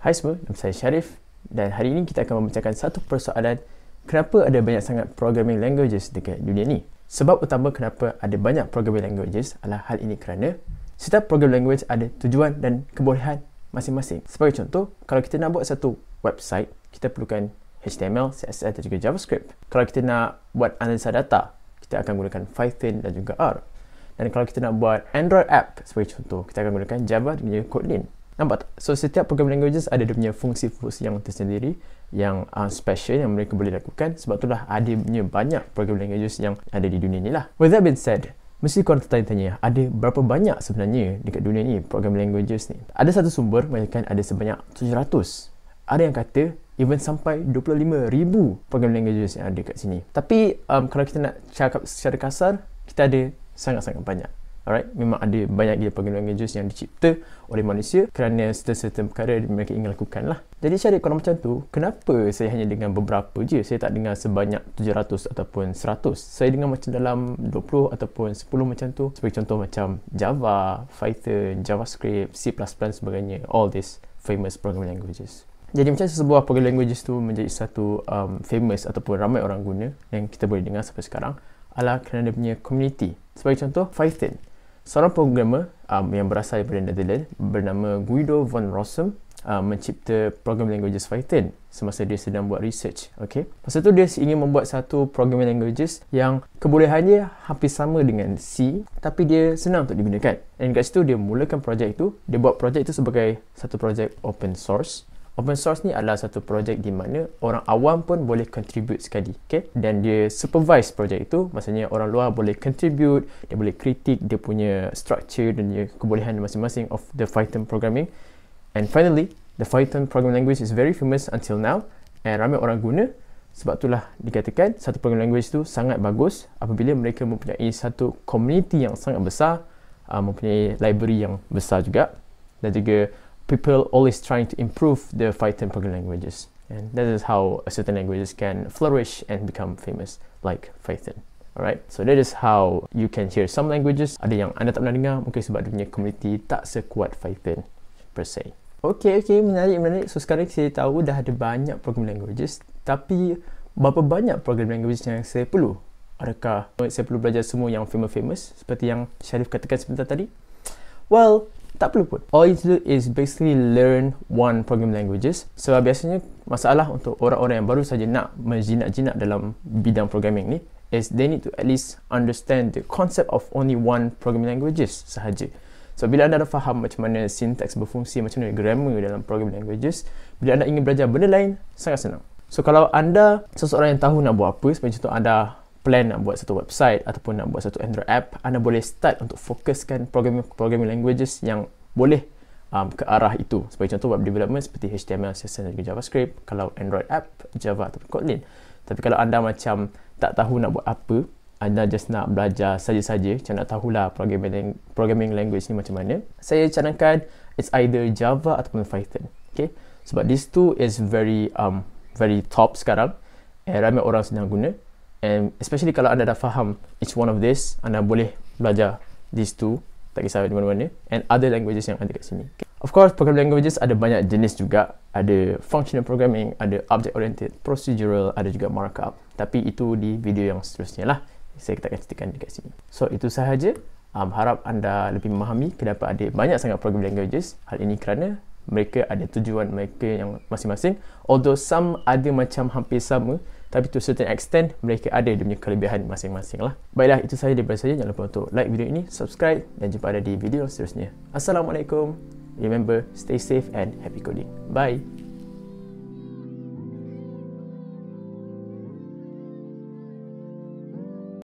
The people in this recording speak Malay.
Hai semua, nama saya Sharif dan hari ini kita akan membincangkan satu persoalan kenapa ada banyak sangat programming languages dekat dunia ni. Sebab utama kenapa ada banyak programming languages adalah hal ini kerana setiap program language ada tujuan dan kebolehan masing-masing. Sebagai contoh, kalau kita nak buat satu website, kita perlukan HTML, CSS dan juga JavaScript. Kalau kita nak buat analisa data, kita akan gunakan Python dan juga R. Dan kalau kita nak buat Android app, sebagai contoh, kita akan gunakan Java dan juga Kotlin. Nampak tak? So, setiap program languages ada dia punya fungsi-fungsi yang tersendiri yang uh, special yang mereka boleh lakukan sebab itulah ada punya banyak program languages yang ada di dunia ni lah. With that being said, mesti korang tertanya-tanya ada berapa banyak sebenarnya dekat dunia ni program languages ni? Ada satu sumber mengatakan ada sebanyak 700. Ada yang kata even sampai 25,000 program languages yang ada dekat sini. Tapi um, kalau kita nak cakap secara kasar, kita ada sangat-sangat banyak. Alright, memang ada banyak gila pengandungan ganja yang dicipta oleh manusia kerana serta-serta perkara mereka ingin lakukan lah. Jadi cara kalau macam tu, kenapa saya hanya dengan beberapa je? Saya tak dengar sebanyak 700 ataupun 100. Saya dengar macam dalam 20 ataupun 10 macam tu. Sebagai contoh macam Java, Python, JavaScript, C++ sebagainya. All these famous programming languages. Jadi macam sebuah program languages tu menjadi satu um, famous ataupun ramai orang guna yang kita boleh dengar sampai sekarang adalah kerana dia punya community. Sebagai contoh, Python. Seorang programmer um, yang berasal daripada Netherlands bernama Guido van Rossum um, mencipta program languages Python semasa dia sedang buat research. Okay. Masa tu dia ingin membuat satu programming languages yang kebolehannya hampir sama dengan C tapi dia senang untuk digunakan. Dan kat situ dia mulakan projek itu. Dia buat projek itu sebagai satu projek open source Open source ni adalah satu projek di mana orang awam pun boleh contribute sekali. Okay? Dan dia supervise projek itu. Maksudnya orang luar boleh contribute, dia boleh kritik dia punya structure dan dia kebolehan masing-masing of the Python programming. And finally, the Python programming language is very famous until now and ramai orang guna. Sebab itulah dikatakan satu programming language itu sangat bagus apabila mereka mempunyai satu community yang sangat besar, uh, mempunyai library yang besar juga dan juga people always trying to improve the five temporal languages. And that is how certain languages can flourish and become famous, like Python. Alright, so that is how you can hear some languages. Ada yang anda tak pernah dengar, mungkin sebab dunia community tak sekuat Python per se. Okay, okay, menarik, menarik. So sekarang saya tahu dah ada banyak program languages, tapi berapa banyak program languages yang saya perlu? Adakah saya perlu belajar semua yang famous-famous seperti yang Syarif katakan sebentar tadi? Well, tak perlu pun. All you do is basically learn one programming languages. So biasanya masalah untuk orang-orang yang baru saja nak menjinak-jinak dalam bidang programming ni is they need to at least understand the concept of only one programming languages sahaja. So bila anda dah faham macam mana syntax berfungsi, macam mana grammar dalam programming languages, bila anda ingin belajar benda lain, sangat senang. So kalau anda seseorang yang tahu nak buat apa, seperti contoh anda plan nak buat satu website ataupun nak buat satu Android app, anda boleh start untuk fokuskan programming programming languages yang boleh um, ke arah itu. Sebagai contoh web development seperti HTML, CSS dan juga JavaScript, kalau Android app, Java atau Kotlin. Tapi kalau anda macam tak tahu nak buat apa, anda just nak belajar saja-saja, macam nak tahulah programming programming language ni macam mana, saya cadangkan it's either Java ataupun Python. Okay? Sebab these two is very um, very top sekarang. Eh, ramai orang sedang guna And especially kalau anda dah faham each one of this, anda boleh belajar these two, tak kisah di mana-mana. And other languages yang ada kat sini. Okay. Of course, program languages ada banyak jenis juga. Ada functional programming, ada object-oriented, procedural, ada juga markup. Tapi itu di video yang seterusnya lah. Saya akan ceritakan di sini. So, itu sahaja. Um, harap anda lebih memahami kenapa ada banyak sangat program languages. Hal ini kerana mereka ada tujuan mereka yang masing-masing. Although some ada macam hampir sama, tapi to certain extent mereka ada dia punya kelebihan masing-masing lah baiklah itu sahaja daripada saya jangan lupa untuk like video ini subscribe dan jumpa ada di video seterusnya Assalamualaikum remember stay safe and happy coding bye